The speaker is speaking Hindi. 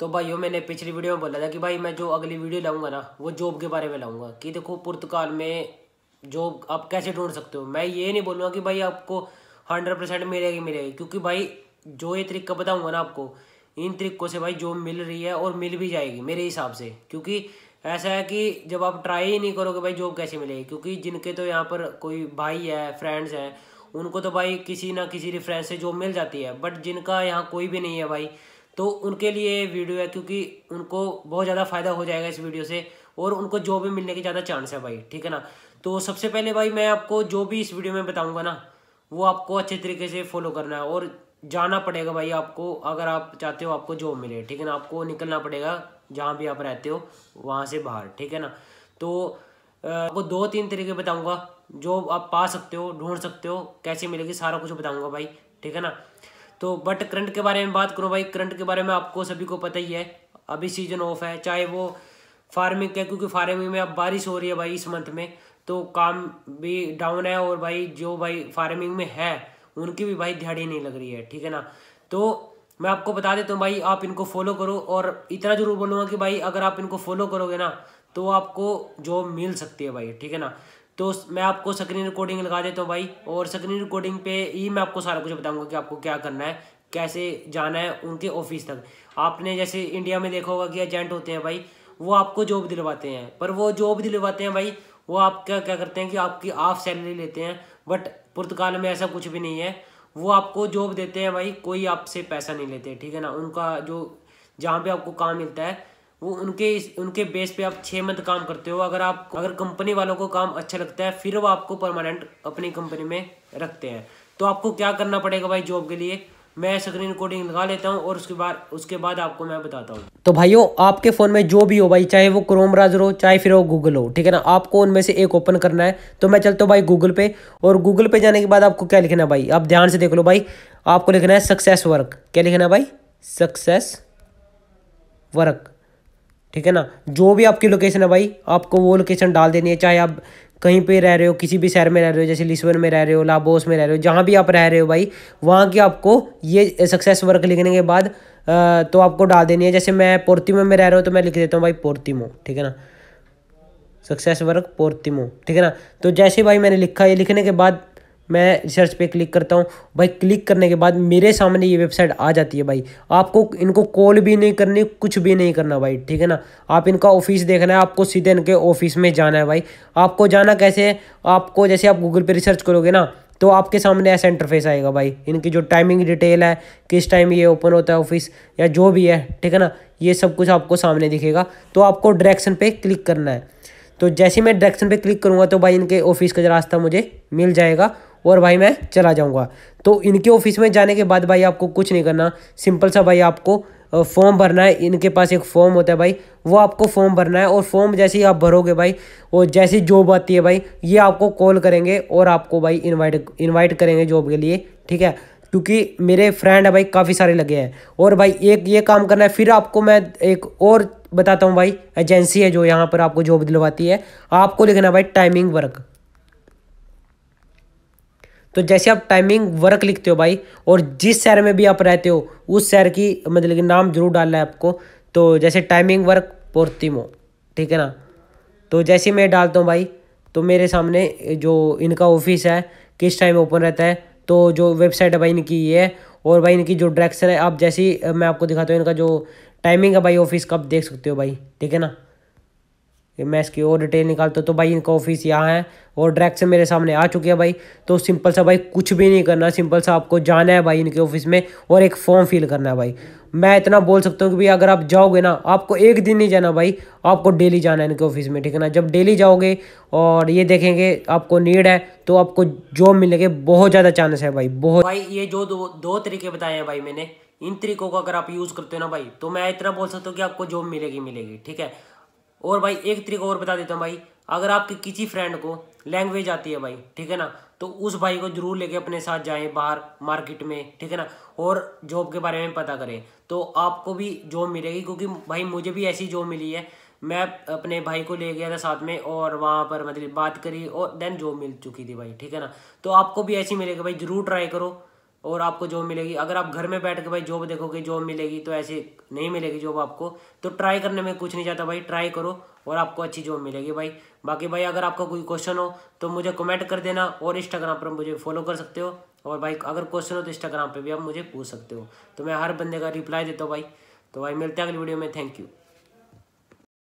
तो भाई मैंने पिछली वीडियो में बोला था कि भाई मैं जो अगली वीडियो लाऊंगा ना वो जॉब के बारे में लाऊंगा कि देखो पुर्तकाल में जॉब आप कैसे ढूंढ सकते हो मैं ये नहीं बोलूँगा कि भाई आपको हंड्रेड परसेंट मिलेगी मिलेगी क्योंकि भाई जो ये तरीका बताऊँगा ना आपको इन तरीकों से भाई जॉब मिल रही है और मिल भी जाएगी मेरे हिसाब से क्योंकि ऐसा है कि जब आप ट्राई ही नहीं करोगे भाई जॉब कैसे मिलेगी क्योंकि जिनके तो यहाँ पर कोई भाई है फ्रेंड्स हैं उनको तो भाई किसी ना किसी रिफ्रेंस से जॉब मिल जाती है बट जिनका यहाँ कोई भी नहीं है भाई तो उनके लिए वीडियो है क्योंकि उनको बहुत ज़्यादा फ़ायदा हो जाएगा इस वीडियो से और उनको जॉब भी मिलने के ज़्यादा चांस है भाई ठीक है ना तो सबसे पहले भाई मैं आपको जो भी इस वीडियो में बताऊँगा ना वो आपको अच्छे तरीके से फॉलो करना है और जाना पड़ेगा भाई आपको अगर आप चाहते हो आपको जॉब मिले ठीक है ना आपको निकलना पड़ेगा जहाँ भी आप रहते हो वहाँ से बाहर ठीक है ना तो आपको दो तीन तरीके बताऊँगा जो आप पा सकते हो ढूंढ सकते हो कैसे मिलेगी सारा कुछ बताऊंगा भाई ठीक है ना तो बट करंट के बारे में बात करूँ भाई करंट के बारे में आपको सभी को पता ही है अभी सीजन ऑफ है चाहे वो फार्मिंग का क्योंकि फार्मिंग में अब बारिश हो रही है भाई इस मंथ में तो काम भी डाउन है और भाई जो भाई फार्मिंग में है उनकी भी भाई दिहाड़ी नहीं लग रही है ठीक है ना तो मैं आपको बता देता हूँ भाई आप इनको फॉलो करो और इतना ज़रूर बोलूँगा कि भाई अगर आप इनको फॉलो करोगे ना तो आपको जॉब मिल सकती है भाई ठीक है ना तो मैं आपको स्क्रीन रिकॉर्डिंग लगा देता हूँ भाई और स्क्रीन रिकॉर्डिंग पे ही मैं आपको सारा कुछ बताऊँगा कि आपको क्या करना है कैसे जाना है उनके ऑफिस तक आपने जैसे इंडिया में देखा होगा कि एजेंट होते हैं भाई वो आपको जॉब दिलवाते हैं पर वो जॉब दिलवाते हैं भाई वो आप क्या क्या करते हैं कि आपकी हाफ सैलरी लेते हैं बट पुर्तगाल में ऐसा कुछ भी नहीं है वो आपको जॉब देते हैं भाई कोई आपसे पैसा नहीं लेते ठीक है ना उनका जो जहाँ पे आपको काम मिलता है वो उनके उनके बेस पे आप छः मंथ काम करते हो अगर आप अगर कंपनी वालों को काम अच्छा लगता है फिर वो आपको परमानेंट अपनी कंपनी में रखते हैं तो आपको क्या करना पड़ेगा भाई जॉब के लिए मैं स्क्रीन कोडिंग लगा लेता हूँ और उसके बाद उसके बाद आपको मैं बताता हूँ तो भाइयों आपके फ़ोन में जो भी हो भाई चाहे वो क्रोम ब्राउजर हो चाहे फिर वो गूगल हो ठीक है ना आपको उनमें से एक ओपन करना है तो मैं चलता हूँ भाई गूगल पे और गूगल पे जाने के बाद आपको क्या लिखना है भाई आप ध्यान से देख लो भाई आपको लिखना है सक्सेस वर्क क्या लिखना है भाई सक्सेस वर्क ठीक है ना जो भी आपकी लोकेशन है भाई आपको वो लोकेशन डाल देनी है चाहे आप कहीं पे रह रहे हो किसी भी शहर में रह रहे हो जैसे लिस्बन में रह रहे हो लाबोस में रह रहे हो जहाँ भी आप रह रहे हो भाई वहाँ की आपको ये सक्सेस वर्क लिखने के बाद तो आपको डाल देनी है जैसे मैं पोर्तिमो में रह रहा हूँ तो मैं लिख देता हूँ भाई पोर्तिमो ठीक है ना सक्सेस वर्क पोर्तिमो ठीक है ना तो जैसे भाई मैंने लिखा ये लिखने के बाद मैं रिसर्च पे क्लिक करता हूँ भाई क्लिक करने के बाद मेरे सामने ये वेबसाइट आ जाती है भाई आपको इनको कॉल भी नहीं करनी कुछ भी नहीं करना भाई ठीक है ना आप इनका ऑफिस देखना है आपको सीधे इनके ऑफिस में जाना है भाई आपको जाना कैसे है आपको जैसे आप गूगल पे रिसर्च करोगे ना तो आपके सामने ऐसा इंटरफेस आएगा भाई इनकी जो टाइमिंग डिटेल है किस टाइम ये ओपन होता है ऑफिस या जो भी है ठीक है ना ये सब कुछ आपको सामने दिखेगा तो आपको डायरेक्शन पे क्लिक करना है तो जैसे मैं डायरेक्शन पे क्लिक करूँगा तो भाई इनके ऑफिस का रास्ता मुझे मिल जाएगा और भाई मैं चला जाऊँगा तो इनके ऑफिस में जाने के बाद भाई आपको कुछ नहीं करना सिंपल सा भाई आपको फॉर्म भरना है इनके पास एक फॉर्म होता है भाई वो आपको फॉर्म भरना है और फॉर्म जैसे ही आप भरोगे भाई और जैसी जॉब आती है भाई ये आपको कॉल करेंगे और आपको भाई इनवाइट इनवाइट करेंगे जॉब के लिए ठीक है क्योंकि मेरे फ्रेंड है भाई काफ़ी सारे लगे हैं और भाई एक ये काम करना है फिर आपको मैं एक और बताता हूँ भाई एजेंसी है जो यहाँ पर आपको जॉब दिलवाती है आपको लिखना भाई टाइमिंग वर्क तो जैसे आप टाइमिंग वर्क लिखते हो भाई और जिस शहर में भी आप रहते हो उस शहर की मतलब कि नाम जरूर डालना है आपको तो जैसे टाइमिंग वर्क पोर्तिमो ठीक है ना तो जैसे मैं डालता हूँ भाई तो मेरे सामने जो इनका ऑफिस है किस टाइम ओपन रहता है तो जो वेबसाइट है भाई इनकी ये है और भाई इनकी जो डायरेक्शन है आप जैसे मैं आपको दिखाता हूँ इनका जो टाइमिंग है भाई ऑफिस का आप देख सकते हो भाई ठीक है ना मैं इसकी और डिटेल निकालता हूँ तो भाई इनका ऑफिस यहाँ है और डायरेक्ट से मेरे सामने आ चुके हैं भाई तो सिंपल सा भाई कुछ भी नहीं करना सिंपल सा आपको जाना है भाई इनके ऑफिस में और एक फॉर्म फिल करना है भाई मैं इतना बोल सकता हूँ कि भाई अगर आप जाओगे ना आपको एक दिन नहीं जाना भाई आपको डेली जाना है इनके ऑफिस में ठीक है ना जब डेली जाओगे और ये देखेंगे आपको नीड है तो आपको जॉब मिलने के बहुत ज़्यादा चांस है भाई बहुत भाई ये जो दो, दो तरीके बताए हैं भाई मैंने इन तरीकों को अगर आप यूज़ करते हो ना भाई तो मैं इतना बोल सकता हूँ कि आपको जॉब मिलेगी मिलेगी ठीक है और भाई एक तरीका और बता देता हूँ भाई अगर आपके किसी फ्रेंड को लैंग्वेज आती है भाई ठीक है ना तो उस भाई को जरूर लेके अपने साथ जाएं बाहर मार्केट में ठीक है ना और जॉब के बारे में पता करें तो आपको भी जॉब मिलेगी क्योंकि भाई मुझे भी ऐसी जॉब मिली है मैं अपने भाई को ले गया था साथ में और वहाँ पर मतलब बात करी और देन जॉब मिल चुकी थी भाई ठीक है ना तो आपको भी ऐसी मिलेगी भाई ज़रूर ट्राई करो और आपको जॉब मिलेगी अगर आप घर में बैठ के भाई जॉब देखोगे जॉब मिलेगी तो ऐसे नहीं मिलेगी जॉब आपको तो ट्राई करने में कुछ नहीं जाता भाई ट्राई करो और आपको अच्छी जॉब मिलेगी भाई बाकी भाई अगर आपका कोई क्वेश्चन हो तो मुझे कमेंट कर देना और इंस्टाग्राम पर मुझे फॉलो कर सकते हो और भाई अगर क्वेश्चन हो तो इंस्टाग्राम पर भी आप मुझे पूछ सकते हो तो मैं हर बंदे का रिप्लाई देता हूँ भाई तो भाई मिलते हैं अगली वीडियो में थैंक यू